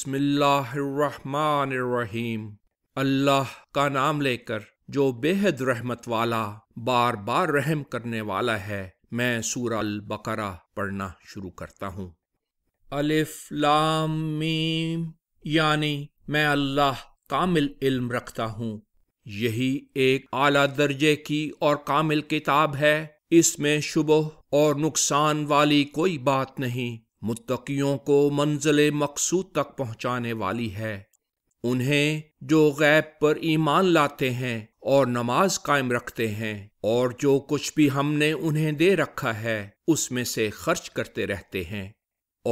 बिस्मिल्लाहिर्रहमानिर्रहीम अल्लाह का नाम लेकर जो बेहद रहमत वाला बार बार रहम करने वाला है मैं सूर अल बकरा पढ़ना शुरू करता हूँ अलिफ लाम मीम यानी मैं अल्लाह कामिल इल्म रखता हूँ यही एक आला दर्जे की और कामिल किताब है इसमें शुभ और नुकसान वाली कोई बात नहीं मुत्तकियों को मंजिल मकसूद तक पहुंचाने वाली है उन्हें जो गैब पर ईमान लाते हैं और नमाज कायम रखते हैं और जो कुछ भी हमने उन्हें दे रखा है उसमें से खर्च करते रहते हैं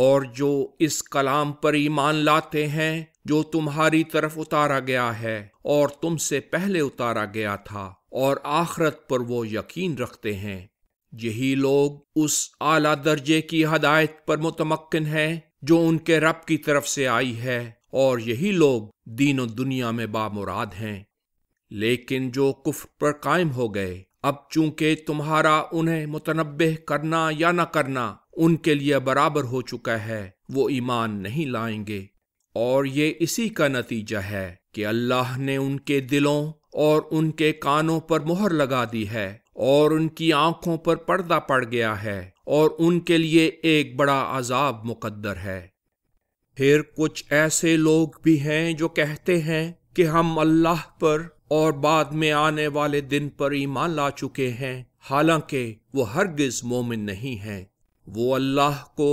और जो इस कलाम पर ईमान लाते हैं जो तुम्हारी तरफ उतारा गया है और तुमसे पहले उतारा गया था और आखरत पर वो यकीन रखते हैं यही लोग उस आला दर्जे की हदायत पर मुतमक्न हैं जो उनके रब की तरफ से आई है और यही लोग दीन दुनिया में बामुराद हैं लेकिन जो कुफ्र पर कायम हो गए अब चूंकि तुम्हारा उन्हें मुतनबे करना या न करना उनके लिए बराबर हो चुका है वो ईमान नहीं लाएंगे और ये इसी का नतीजा है कि अल्लाह ने उनके दिलों और उनके कानों पर मोहर लगा दी है और उनकी आंखों पर पर्दा पड़ गया है और उनके लिए एक बड़ा अजाब मुकद्दर है फिर कुछ ऐसे लोग भी हैं जो कहते हैं कि हम अल्लाह पर और बाद में आने वाले दिन पर ईमान ला चुके हैं हालांकि वो हरगिज मोमिन नहीं हैं वो अल्लाह को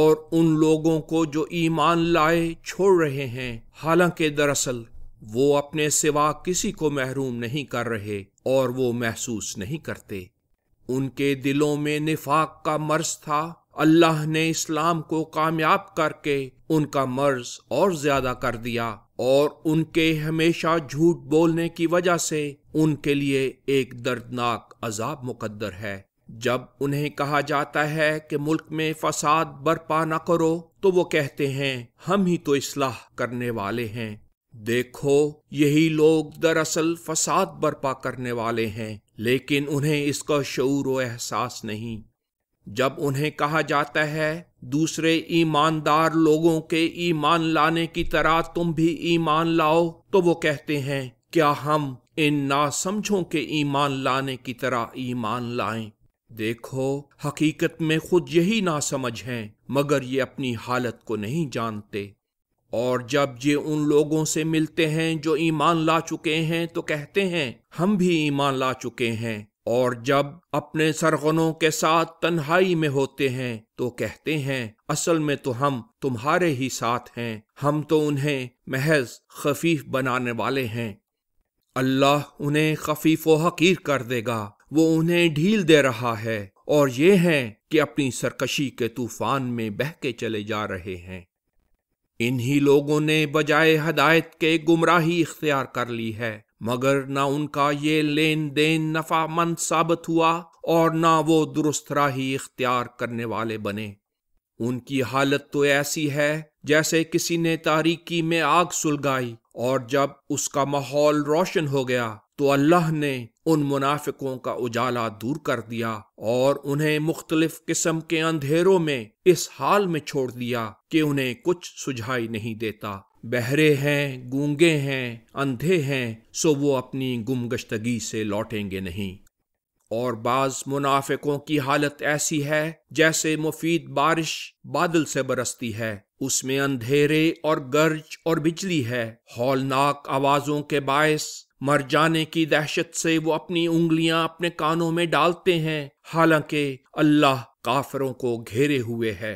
और उन लोगों को जो ईमान लाए छोड़ रहे हैं हालांकि दरअसल वो अपने सिवा किसी को महरूम नहीं कर रहे और वो महसूस नहीं करते उनके दिलों में निफाक का मर्ज था अल्लाह ने इस्लाम को कामयाब करके उनका मर्ज और ज्यादा कर दिया और उनके हमेशा झूठ बोलने की वजह से उनके लिए एक दर्दनाक अजाब मुकद्दर है जब उन्हें कहा जाता है कि मुल्क में फसाद बरपा न करो तो वो कहते हैं हम ही तो इसलाह करने वाले हैं देखो यही लोग दरअसल फसाद बर्पा करने वाले हैं लेकिन उन्हें इसका शूर व एहसास नहीं जब उन्हें कहा जाता है दूसरे ईमानदार लोगों के ईमान लाने की तरह तुम भी ईमान लाओ तो वो कहते हैं क्या हम इन नासमझों के ईमान लाने की तरह ईमान लाएं देखो हकीकत में खुद यही नासमझ हैं मगर ये अपनी हालत को नहीं जानते और जब ये उन लोगों से मिलते हैं जो ईमान ला चुके हैं तो कहते हैं हम भी ईमान ला चुके हैं और जब अपने सरगनों के साथ तन्हाई में होते हैं तो कहते हैं असल में तो हम तुम्हारे ही साथ हैं हम तो उन्हें महज खफीफ बनाने वाले हैं अल्लाह उन्हें खफीफ व हकीर कर देगा वो उन्हें ढील दे रहा है और ये हैं कि अपनी सरकशी के तूफान में बह के चले जा रहे हैं इन्हीं लोगों ने बजाय हदायत के गुमराही इख्तियार कर ली है मगर ना उनका ये लेन देन नफा मंद साबित हुआ और ना वो दुरुस्त राही इख्तियार करने वाले बने उनकी हालत तो ऐसी है जैसे किसी ने तारीकी में आग सुलगाई और जब उसका माहौल रोशन हो गया तो अल्लाह ने उन मुनाफिकों का उजाला दूर कर दिया और उन्हें मुख्तलिफ किस्म के अंधेरों में इस हाल में छोड़ दिया कि उन्हें कुछ सुझाई नहीं देता बहरे हैं गूंगे हैं अंधे हैं सो वो अपनी गुमगश्तगी से लौटेंगे नहीं और बाज मुनाफिकों की हालत ऐसी है जैसे मुफीद बारिश बादल से बरसती है उसमें अंधेरे और गर्ज और बिजली है हौलनाक आवाजों के बायस मर जाने की दहशत से वो अपनी उंगलियां अपने कानों में डालते हैं हालांकि अल्लाह काफरों को घेरे हुए है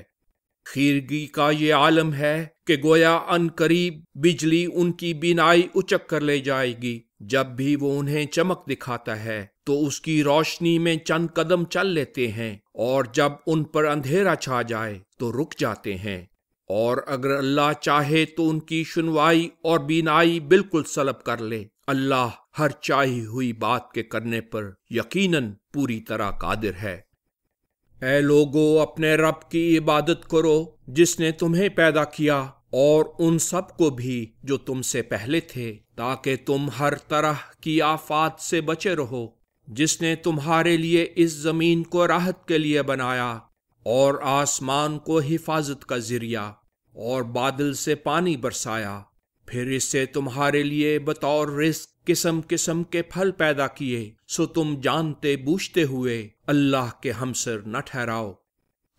खीरगी का ये आलम है कि गोया अन करीब बिजली उनकी बिनाई उचक कर ले जाएगी जब भी वो उन्हें चमक दिखाता है तो उसकी रोशनी में चंद कदम चल लेते हैं और जब उन पर अंधेरा छा जाए तो रुक जाते हैं और अगर अल्लाह चाहे तो उनकी सुनवाई और बीनाई बिल्कुल सलब कर ले अल्लाह हर चाही हुई बात के करने पर यकीनन पूरी तरह कादिर है ए लोगो अपने रब की इबादत करो जिसने तुम्हें पैदा किया और उन सब को भी जो तुमसे पहले थे ताकि तुम हर तरह की आफात से बचे रहो जिसने तुम्हारे लिए इस जमीन को राहत के लिए बनाया और आसमान को हिफाजत का जरिया और बादल से पानी बरसाया फिर इससे तुम्हारे लिए बतौर रिस्क किस्म किस्म के फल पैदा किए सो तुम जानते बूझते हुए अल्लाह के हमसर न ठहराओ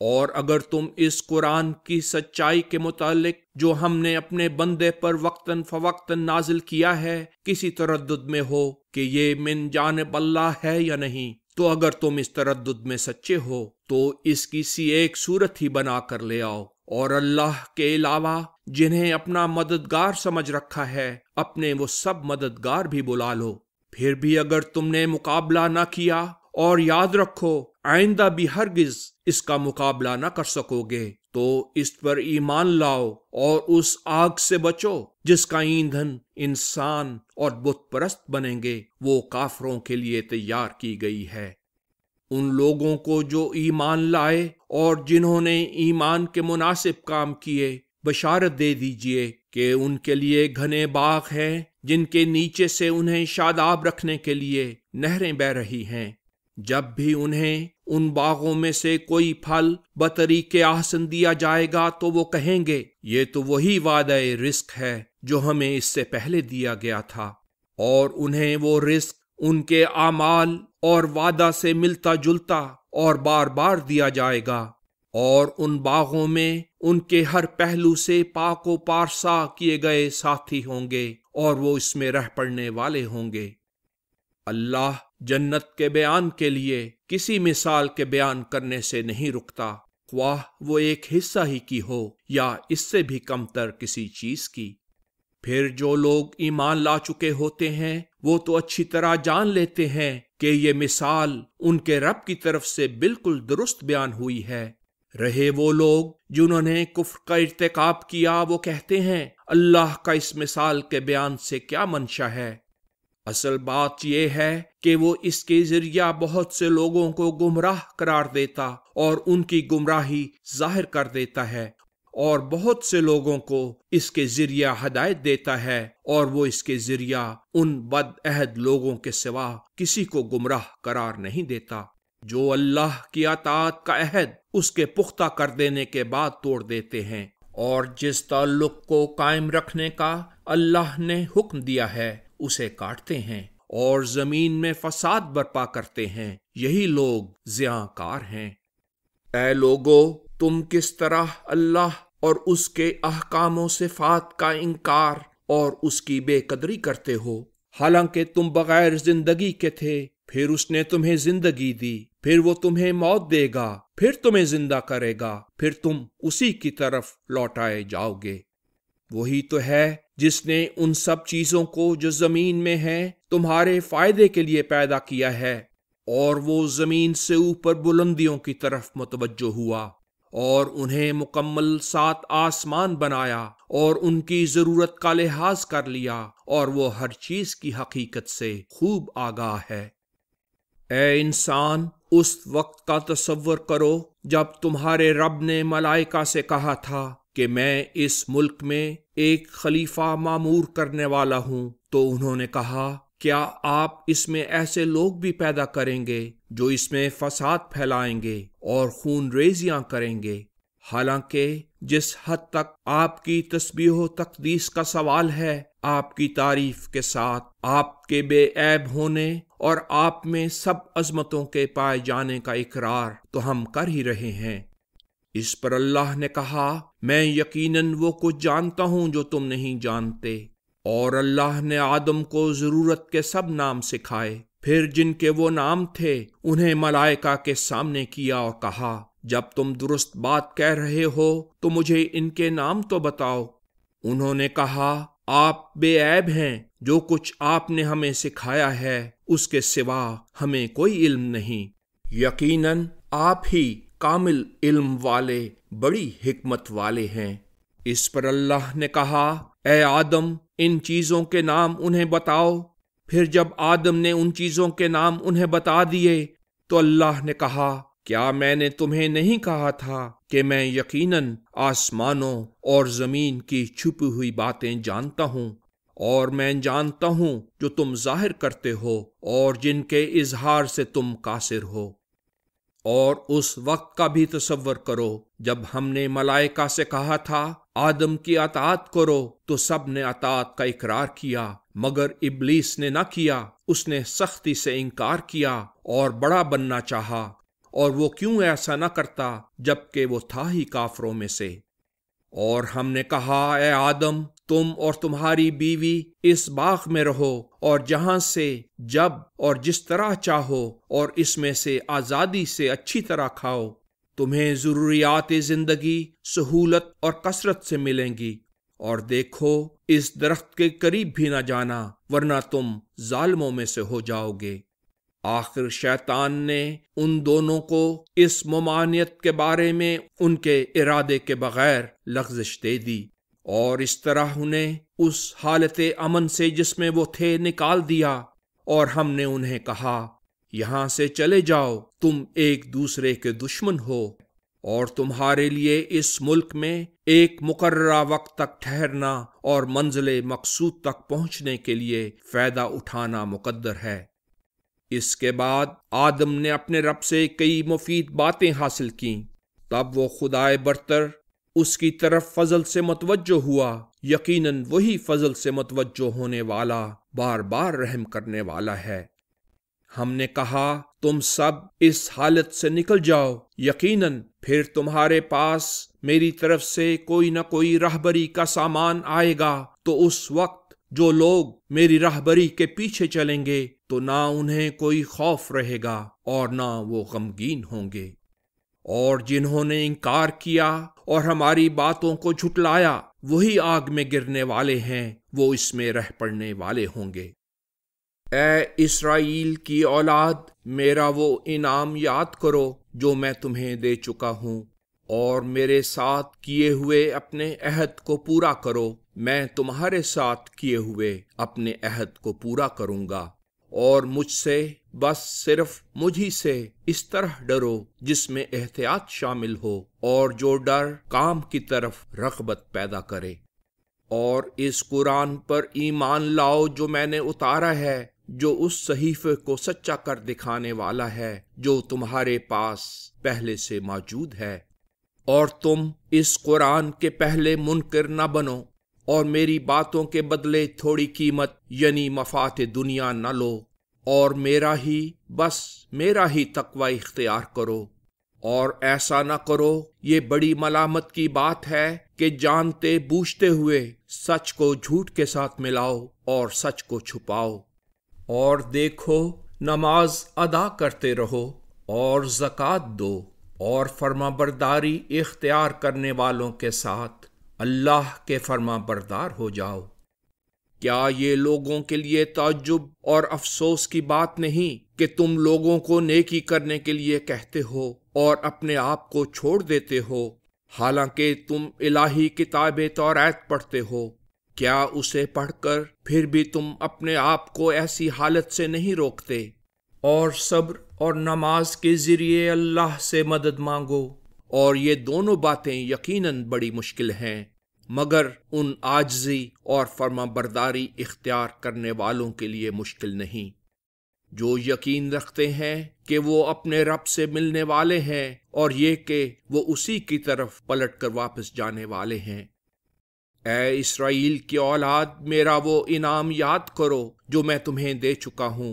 और अगर तुम इस कुरान की सच्चाई के मुतालिक जो हमने अपने बंदे पर वक्तन फवक्तन नाजिल किया है किसी तरद में हो कि ये मिन जानब अल्लाह है या नहीं तो अगर तुम इस तरद में सच्चे हो तो इसकी सी एक सूरत ही बना कर ले आओ और अल्लाह के अलावा जिन्हें अपना मददगार समझ रखा है अपने वो सब मददगार भी बुला लो फिर भी अगर तुमने मुकाबला ना किया और याद रखो आइंदा भी हरगिज इसका मुकाबला ना कर सकोगे तो इस पर ईमान लाओ और उस आग से बचो जिसका ईंधन इंसान और बुत परस्त बनेंगे वो काफरों के लिए तैयार की गई है उन लोगों को जो ईमान लाए और जिन्होंने ईमान के मुनासिब काम किए बशारत दे दीजिए कि उनके लिए घने बाग हैं जिनके नीचे से उन्हें शादाब रखने के लिए नहरें बह रही हैं जब भी उन्हें उन बागों में से कोई फल बतरीके आसन दिया जाएगा तो वो कहेंगे ये तो वही वादा रिस्क है जो हमें इससे पहले दिया गया था और उन्हें वो रिस्क उनके आमाल और वादा से मिलता जुलता और बार बार दिया जाएगा और उन बागों में उनके हर पहलू से पाको पारसा किए गए साथी होंगे और वो इसमें रह पड़ने वाले होंगे अल्लाह जन्नत के बयान के लिए किसी मिसाल के बयान करने से नहीं रुकता ख्वाह वो एक हिस्सा ही की हो या इससे भी कमतर किसी चीज की फिर जो लोग ईमान ला चुके होते हैं वो तो अच्छी तरह जान लेते हैं कि ये मिसाल उनके रब की तरफ से बिल्कुल दुरुस्त बयान हुई है रहे वो लोग जिन्होंने कुफ्र का इरतकब किया वो कहते हैं अल्लाह का इस मिसाल के बयान से क्या मंशा है असल बात यह है कि वो इसके जरिया बहुत से लोगों को गुमराह करार देता और उनकी गुमराही जाहिर कर देता है और बहुत से लोगों को इसके जरिया हदायत देता है और वो इसके जरिया उन बदअहद लोगों के सिवा किसी को गुमराह करार नहीं देता जो अल्लाह की अतात का अहद उसके पुख्ता कर देने के बाद तोड़ देते हैं और जिस ताल्लुक को कायम रखने का अल्लाह ने हुक्म दिया है उसे काटते हैं और जमीन में फसाद बर्पा करते हैं यही लोग ज्याकार हैं ए लोगो तुम किस तरह अल्लाह और उसके अहकामों से फात का इनकार और उसकी बेकदरी करते हो हालांकि तुम बगैर जिंदगी के थे फिर उसने तुम्हें जिंदगी दी फिर वो तुम्हें मौत देगा फिर तुम्हें जिंदा करेगा फिर तुम उसी की तरफ लौटाए जाओगे वही तो है जिसने उन सब चीजों को जो जमीन में है तुम्हारे फायदे के लिए पैदा किया है और वो जमीन से ऊपर बुलंदियों की तरफ मुतवजो हुआ और उन्हें मुकम्मल सात आसमान बनाया और उनकी जरूरत का लिहाज कर लिया और वो हर चीज की हकीकत से खूब आगाह है ए इंसान उस वक्त का तस्वर करो जब तुम्हारे रब ने मलाइका से कहा था कि मैं इस मुल्क में एक खलीफा मामूर करने वाला हूं तो उन्होंने कहा क्या आप इसमें ऐसे लोग भी पैदा करेंगे जो इसमें फसाद फैलाएंगे और खून रेजियां करेंगे हालांकि जिस हद तक आपकी तस्बीह तकदीस का सवाल है आपकी तारीफ के साथ आपके बेऐब होने और आप में सब अजमतों के पाए जाने का इकरार तो हम कर ही रहे हैं इस पर अल्लाह ने कहा मैं यकीनन वो कुछ जानता हूं जो तुम नहीं जानते और अल्लाह ने आदम को ज़रूरत के सब नाम सिखाए फिर जिनके वो नाम थे उन्हें मलाइका के सामने किया और कहा जब तुम दुरुस्त बात कह रहे हो तो मुझे इनके नाम तो बताओ उन्होंने कहा आप बेऐब हैं जो कुछ आपने हमें सिखाया है उसके सिवा हमें कोई इल्म नहीं यकीनन आप ही कामिल इल्म वाले बड़ी हिकमत वाले हैं इस पर अल्लाह ने कहा ए आदम इन चीज़ों के नाम उन्हें बताओ फिर जब आदम ने उन चीज़ों के नाम उन्हें बता दिए तो अल्लाह ने कहा क्या मैंने तुम्हें नहीं कहा था कि मैं यकीनन आसमानों और ज़मीन की छुपी हुई बातें जानता हूँ और मैं जानता हूँ जो तुम जाहिर करते हो और जिनके इजहार से तुम कासिर हो और उस वक्त का भी तस्वर करो जब हमने मलाइका से कहा था आदम की अतात करो तो सब ने अतात का इकरार किया मगर इबलीस ने ना किया उसने सख्ती से इनकार किया और बड़ा बनना चाहा और वो क्यों ऐसा ना करता जबकि वो था ही काफरों में से और हमने कहा ए आदम तुम और तुम्हारी बीवी इस बाग में रहो और जहां से जब और जिस तरह चाहो और इसमें से आजादी से अच्छी तरह खाओ तुम्हें ज़रूरियात ज़िंदगी सहूलत और कसरत से मिलेंगी और देखो इस दरख्त के करीब भी ना जाना वरना तुम जालमों में से हो जाओगे आखिर शैतान ने उन दोनों को इस ममानियत के बारे में उनके इरादे के बगैर लफ्जिश दे दी और इस तरह उन्हें उस हालत अमन से जिसमें वो थे निकाल दिया और हमने उन्हें कहा यहां से चले जाओ तुम एक दूसरे के दुश्मन हो और तुम्हारे लिए इस मुल्क में एक मुकर्रा वक्त तक ठहरना और मंजिल मकसूद तक पहुंचने के लिए फायदा उठाना मुकद्दर है इसके बाद आदम ने अपने रब से कई मुफीद बातें हासिल की तब वो खुदाए बरतर उसकी तरफ फजल से मतवजो हुआ यकीनन वही फजल से मतवजो होने वाला बार बार रहम करने वाला है हमने कहा तुम सब इस हालत से निकल जाओ यकीनन फिर तुम्हारे पास मेरी तरफ से कोई ना कोई राहबरी का सामान आएगा तो उस वक्त जो लोग मेरी राहबरी के पीछे चलेंगे तो ना उन्हें कोई खौफ रहेगा और ना वो गमगीन होंगे और जिन्होंने इनकार किया और हमारी बातों को झुटलाया वही आग में गिरने वाले हैं वो इसमें रह पड़ने वाले होंगे ए इसराइल की औलाद मेरा वो इनाम याद करो जो मैं तुम्हें दे चुका हूँ और मेरे साथ किए हुए अपने अहद को पूरा करो मैं तुम्हारे साथ किए हुए अपने अहद को पूरा करूँगा और मुझसे बस सिर्फ मुझी से इस तरह डरो जिसमें एहतियात शामिल हो और जो डर काम की तरफ रगबत पैदा करे और इस कुरान पर ईमान लाओ जो मैंने उतारा है जो उस सहीफे को सच्चा कर दिखाने वाला है जो तुम्हारे पास पहले से मौजूद है और तुम इस कुरान के पहले मुनकर न बनो और मेरी बातों के बदले थोड़ी कीमत यानी मफात दुनिया न लो और मेरा ही बस मेरा ही तकवा इख्तियार करो और ऐसा न करो ये बड़ी मलामत की बात है कि जानते बूझते हुए सच को झूठ के साथ मिलाओ और सच को छुपाओ और देखो नमाज अदा करते रहो और जक़ात दो और फर्माबरदारी इख्तियार करने वालों के साथ अल्लाह के फर्मा बरदार हो जाओ क्या ये लोगों के लिए ताज्जुब और अफसोस की बात नहीं कि तुम लोगों को नेकी करने के लिए कहते हो और अपने आप को छोड़ देते हो हालांकि तुम इलाही किताबें तौरात पढ़ते हो क्या उसे पढ़कर फिर भी तुम अपने आप को ऐसी हालत से नहीं रोकते और सब्र और नमाज के ज़रिए अल्लाह से मदद मांगो और ये दोनों बातें यकीनन बड़ी मुश्किल हैं मगर उन आजजी और फर्मा बरदारी इख्तियार करने वालों के लिए मुश्किल नहीं जो यकीन रखते हैं कि वो अपने रब से मिलने वाले हैं और ये कि वो उसी की तरफ पलट कर वापस जाने वाले हैं ए इसराइल की औलाद मेरा वो इनाम याद करो जो मैं तुम्हें दे चुका हूँ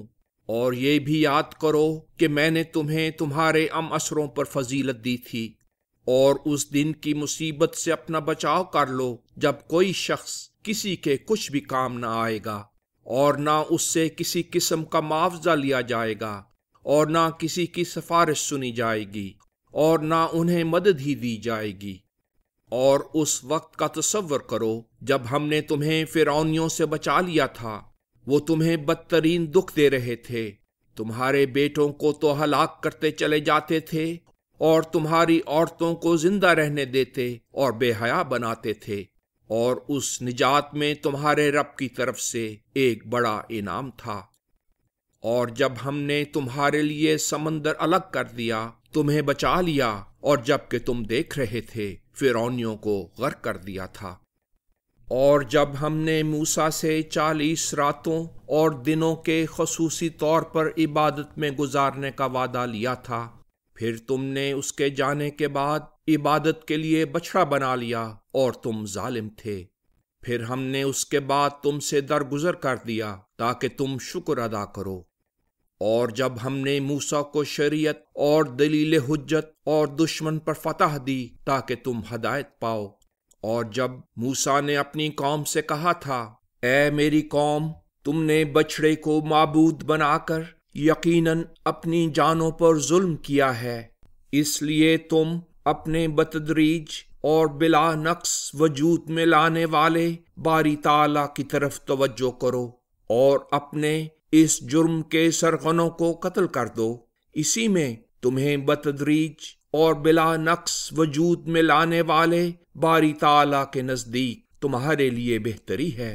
और ये भी याद करो कि मैंने तुम्हें तुम्हारे अम असरों पर फजीलत दी थी और उस दिन की मुसीबत से अपना बचाव कर लो जब कोई शख्स किसी के कुछ भी काम ना आएगा और ना उससे किसी किस्म का मुआवजा लिया जाएगा और ना किसी की सिफारिश सुनी जाएगी और ना उन्हें मदद ही दी जाएगी और उस वक्त का तस्वर करो जब हमने तुम्हें फिरौनियों से बचा लिया था वो तुम्हें बदतरीन दुख दे रहे थे तुम्हारे बेटों को तो हलाक करते चले जाते थे और तुम्हारी औरतों को जिंदा रहने देते और बेहया बनाते थे और उस निजात में तुम्हारे रब की तरफ से एक बड़ा इनाम था और जब हमने तुम्हारे लिए समंदर अलग कर दिया तुम्हें बचा लिया और जबकि तुम देख रहे थे फिरौनियों को गर्क कर दिया था और जब हमने मूसा से चालीस रातों और दिनों के खसूसी तौर पर इबादत में गुजारने का वादा लिया था फिर तुमने उसके जाने के बाद इबादत के लिए बछड़ा बना लिया और तुम जालिम थे फिर हमने उसके बाद तुमसे दरगुजर कर दिया ताकि तुम शुक्र अदा करो और जब हमने मूसा को शरीयत और दलील हजत और दुश्मन पर फतह दी ताकि तुम हदायत पाओ और जब मूसा ने अपनी कौम से कहा था ए मेरी कौम तुमने बछड़े को माबूद बनाकर यकीनन अपनी जानों पर जुल्म किया है इसलिए तुम अपने बतदरीज और बिला नक्स वजूद में लाने वाले बारी ताला की तरफ तवज्जो करो और अपने इस जुर्म के सरगनों को कत्ल कर दो इसी में तुम्हें बतदरीज और बिला नक्स वजूद में लाने वाले बारी ताला के नज़दीक तुम्हारे लिए बेहतरी है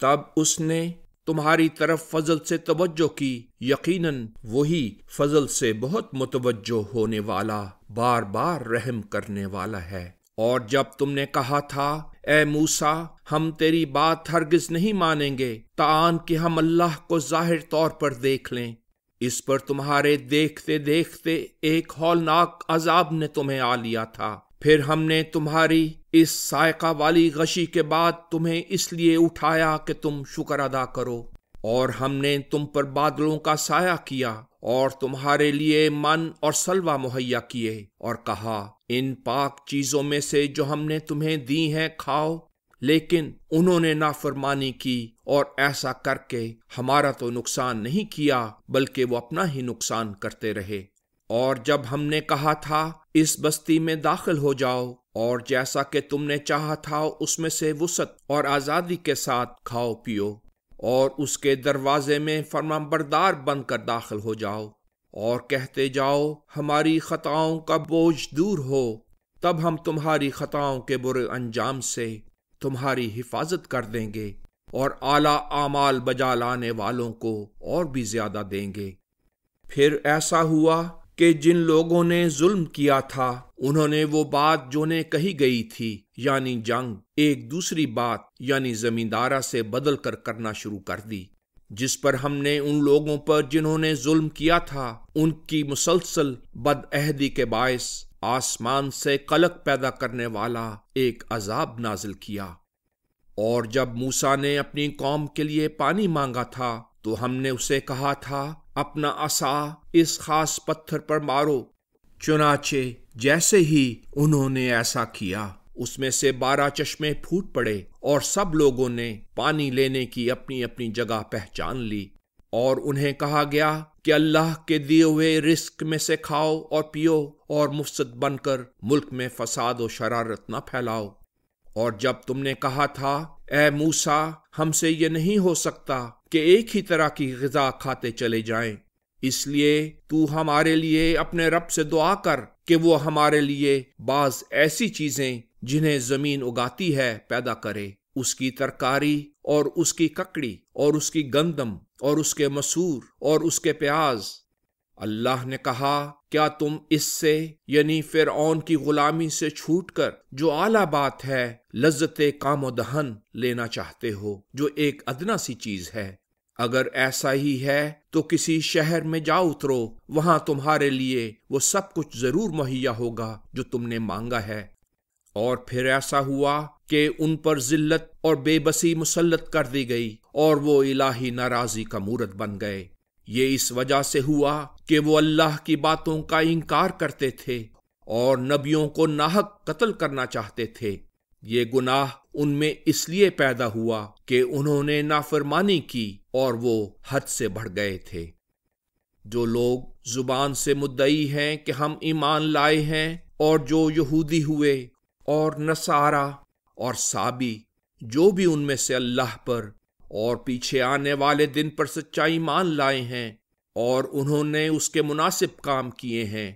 तब उसने तुम्हारी तरफ फजल से तवज्जो की यकीनन वही फजल से बहुत मुतवजो होने वाला बार बार रहम करने वाला है और जब तुमने कहा था ए मूसा हम तेरी बात हरगिज नहीं मानेंगे तान कि हम अल्लाह को जाहिर तौर पर देख लें इस पर तुम्हारे देखते देखते एक हौलनाक अजाब ने तुम्हें आ लिया था फिर हमने तुम्हारी इस सायका वाली गशी के बाद तुम्हें इसलिए उठाया कि तुम शुक्र अदा करो और हमने तुम पर बादलों का साया किया और तुम्हारे लिए मन और सलवा मुहैया किए और कहा इन पाक चीजों में से जो हमने तुम्हें दी हैं खाओ लेकिन उन्होंने नाफरमानी की और ऐसा करके हमारा तो नुकसान नहीं किया बल्कि वो अपना ही नुकसान करते रहे और जब हमने कहा था इस बस्ती में दाखिल हो जाओ और जैसा कि तुमने चाहा था उसमें से वसत और आज़ादी के साथ खाओ पियो और उसके दरवाजे में फरमाबरदार बनकर दाखिल हो जाओ और कहते जाओ हमारी खताओं का बोझ दूर हो तब हम तुम्हारी खताओं के बुरे अंजाम से तुम्हारी हिफाजत कर देंगे और आला आमाल बजा लाने वालों को और भी ज्यादा देंगे फिर ऐसा हुआ कि जिन लोगों ने जुल्म किया था उन्होंने वो बात जो ने कही गई थी यानी जंग एक दूसरी बात यानी जमींदारा से बदल कर करना शुरू कर दी जिस पर हमने उन लोगों पर जिन्होंने जुल्म किया था उनकी मुसलसल बदअहदी के बायस आसमान से कलक पैदा करने वाला एक अजाब नाजिल किया और जब मूसा ने अपनी कौम के लिए पानी मांगा था तो हमने उसे कहा था अपना असा इस खास पत्थर पर मारो चुनाचे जैसे ही उन्होंने ऐसा किया उसमें से बारह चश्मे फूट पड़े और सब लोगों ने पानी लेने की अपनी अपनी जगह पहचान ली और उन्हें कहा गया कि अल्लाह के दिए हुए रिस्क में से खाओ और पियो और मुफ्त बनकर मुल्क में फसाद और शरारत न फैलाओ और जब तुमने कहा था ए मूसा हमसे ये नहीं हो सकता कि एक ही तरह की गजा खाते चले जाएं। इसलिए तू हमारे लिए अपने रब से दुआ कर कि वो हमारे लिए बाज ऐसी चीजें जिन्हें जमीन उगाती है पैदा करे उसकी तरकारी और उसकी ककड़ी और उसकी गंदम और उसके मसूर और उसके प्याज अल्लाह ने कहा क्या तुम इससे यानी फिर की गुलामी से छूटकर जो आला बात है लज्जत कामो दहन लेना चाहते हो जो एक अदना सी चीज है अगर ऐसा ही है तो किसी शहर में जा उतरो वहां तुम्हारे लिए वो सब कुछ जरूर मुहैया होगा जो तुमने मांगा है और फिर ऐसा हुआ कि उन पर जिल्लत और बेबसी मुसलत कर दी गई और वो इलाही नाराजी का मूरत बन गए ये इस वजह से हुआ कि वो अल्लाह की बातों का इनकार करते थे और नबियों को नाहक कत्ल करना चाहते थे ये गुनाह उनमें इसलिए पैदा हुआ कि उन्होंने नाफरमानी की और वो हद से बढ़ गए थे जो लोग जुबान से मुद्दई हैं कि हम ईमान लाए हैं और जो यहूदी हुए और नसारा और साबी जो भी उनमें से अल्लाह पर और पीछे आने वाले दिन पर सच्चाई मान लाए हैं और उन्होंने उसके मुनासिब काम किए हैं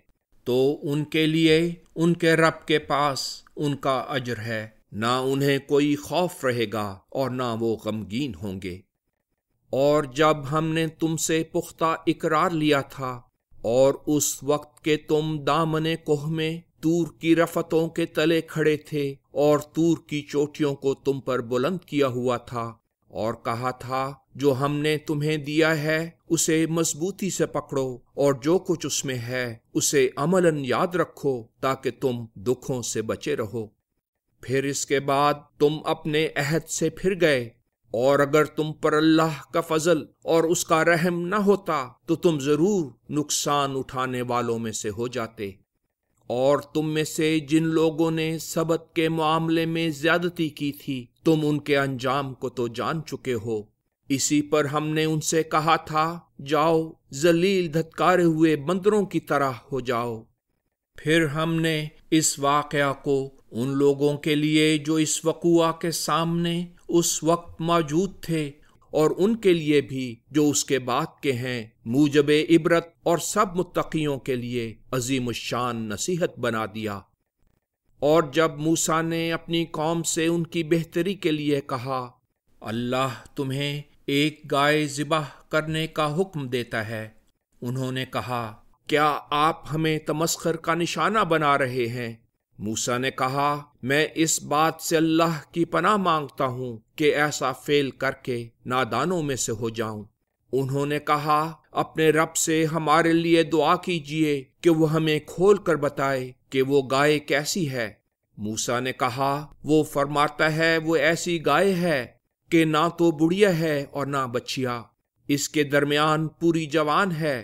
तो उनके लिए उनके रब के पास उनका अजर है ना उन्हें कोई खौफ रहेगा और ना वो गमगीन होंगे और जब हमने तुमसे पुख्ता इकरार लिया था और उस वक्त के तुम दामने कोह में तूर की रफतों के तले खड़े थे और तूर की चोटियों को तुम पर बुलंद किया हुआ था और कहा था जो हमने तुम्हें दिया है उसे मजबूती से पकड़ो और जो कुछ उसमें है उसे अमलन याद रखो ताकि तुम दुखों से बचे रहो फिर इसके बाद तुम अपने अहद से फिर गए और अगर तुम पर अल्लाह का फजल और उसका रहम न होता तो तुम जरूर नुकसान उठाने वालों में से हो जाते और तुम में से जिन लोगों ने सबक के मामले में ज्यादती की थी तुम उनके अंजाम को तो जान चुके हो इसी पर हमने उनसे कहा था जाओ जलील धत्कारे हुए बंदरों की तरह हो जाओ फिर हमने इस वाक़ को उन लोगों के लिए जो इस वकुआ के सामने उस वक्त मौजूद थे और उनके लिए भी जो उसके बाद के हैं मूजब इबरत और सब मुतकीयों के लिए अजीम शान नसीहत बना दिया और जब मूसा ने अपनी कौम से उनकी बेहतरी के लिए कहा अल्लाह तुम्हें एक गाय ज़िबाह करने का हुक्म देता है उन्होंने कहा क्या आप हमें तमस्कर का निशाना बना रहे हैं मूसा ने कहा मैं इस बात से अल्लाह की पनाह मांगता हूं कि ऐसा फेल करके नादानों में से हो जाऊं उन्होंने कहा अपने रब से हमारे लिए दुआ कीजिए कि वो हमें खोल कर बताए कि वो गाय कैसी है मूसा ने कहा वो फरमाता है वो ऐसी गाय है कि ना तो बुढ़िया है और ना बच्चिया इसके दरमियान पूरी जवान है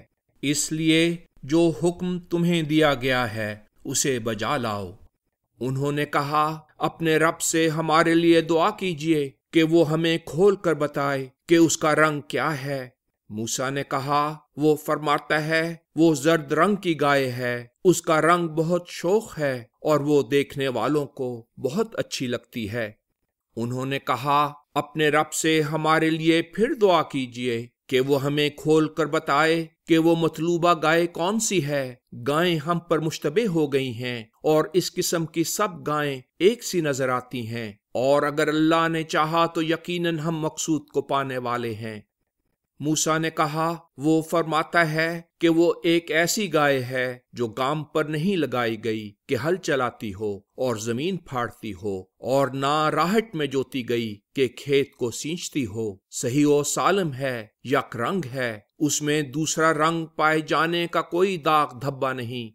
इसलिए जो हुक्म तुम्हें दिया गया है उसे बजा लाओ उन्होंने कहा अपने रब से हमारे लिए दुआ कीजिए कि वो हमें खोल कर बताए कि उसका रंग क्या है मूसा ने कहा वो फरमाता है वो जर्द रंग की गाय है उसका रंग बहुत शोक है और वो देखने वालों को बहुत अच्छी लगती है उन्होंने कहा अपने रब से हमारे लिए फिर दुआ कीजिए कि वो हमें खोल कर बताए कि वो मतलूबा गाय कौन सी है गायें हम पर मुश्तबे हो गई हैं और इस किस्म की सब गायें एक सी नजर आती हैं और अगर अल्लाह ने चाहा तो यकीनन हम मकसूद को पाने वाले हैं मूसा ने कहा वो फरमाता है कि वो एक ऐसी गाय है जो गाम पर नहीं लगाई गई कि हल चलाती हो और जमीन फाड़ती हो और ना राहट में जोती गई कि खेत को सींचती हो सही ओ सालम है यक रंग है उसमें दूसरा रंग पाए जाने का कोई दाग धब्बा नहीं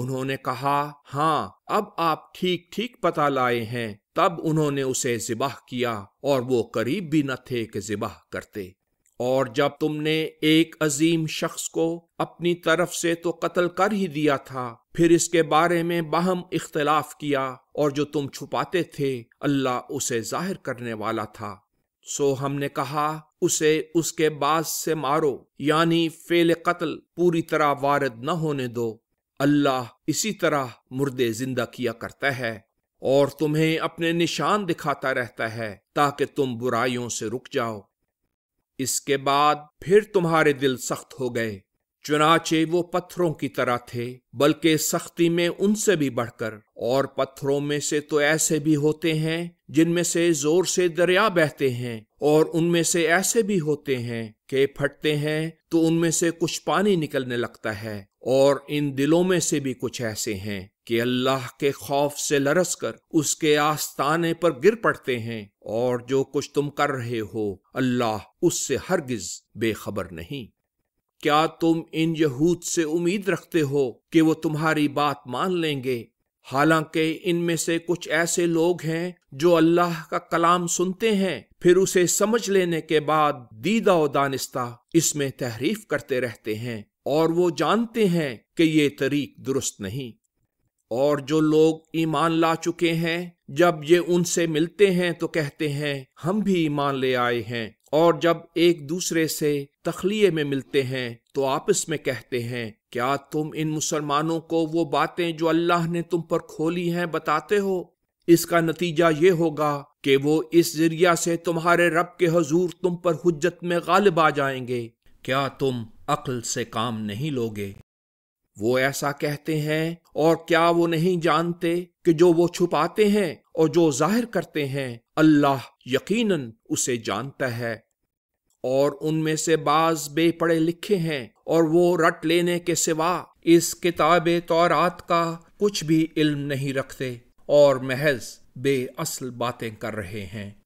उन्होंने कहा हाँ अब आप ठीक ठीक पता लाए हैं तब उन्होंने उसे जिबाह किया और वो करीब भी न थे कि जिबाह करते और जब तुमने एक अजीम शख्स को अपनी तरफ से तो कत्ल कर ही दिया था फिर इसके बारे में बहम इख्तलाफ किया और जो तुम छुपाते थे अल्लाह उसे जाहिर करने वाला था सो हमने कहा उसे उसके बाद से मारो यानी फेल कत्ल पूरी तरह वारद न होने दो अल्लाह इसी तरह मुर्दे जिंदा किया करता है और तुम्हें अपने निशान दिखाता रहता है ताकि तुम बुराइयों से रुक जाओ इसके बाद फिर तुम्हारे दिल सख्त हो गए चुनाचे वो पत्थरों की तरह थे बल्कि सख्ती में उनसे भी बढ़कर और पत्थरों में से तो ऐसे भी होते हैं जिनमें से जोर से दरिया बहते हैं और उनमें से ऐसे भी होते हैं कि फटते हैं तो उनमें से कुछ पानी निकलने लगता है और इन दिलों में से भी कुछ ऐसे हैं कि अल्लाह के खौफ से लरस कर उसके आस्थाने पर गिर पड़ते हैं और जो कुछ तुम कर रहे हो अल्लाह उससे हरगिज बेखबर नहीं क्या तुम इन यहूद से उम्मीद रखते हो कि वो तुम्हारी बात मान लेंगे हालांकि इनमें से कुछ ऐसे लोग हैं जो अल्लाह का कलाम सुनते हैं फिर उसे समझ लेने के बाद दीदा दानिस्ता इसमें तहरीफ करते रहते हैं और वो जानते हैं कि ये तरीक दुरुस्त नहीं और जो लोग ईमान ला चुके हैं जब ये उनसे मिलते हैं तो कहते हैं हम भी ईमान ले आए हैं और जब एक दूसरे से तखलिए में मिलते हैं तो आपस में कहते हैं क्या तुम इन मुसलमानों को वो बातें जो अल्लाह ने तुम पर खोली हैं बताते हो इसका नतीजा ये होगा कि वो इस जरिया से तुम्हारे रब के हजूर तुम पर हुज्जत में गालिब आ जाएंगे क्या तुम अक्ल से काम नहीं लोगे वो ऐसा कहते हैं और क्या वो नहीं जानते कि जो वो छुपाते हैं और जो जाहिर करते हैं अल्लाह यकीनन उसे जानता है और उनमें से बाज बेपढ़े लिखे हैं और वो रट लेने के सिवा इस किताब तौरात का कुछ भी इल्म नहीं रखते और महज बेअसल बातें कर रहे हैं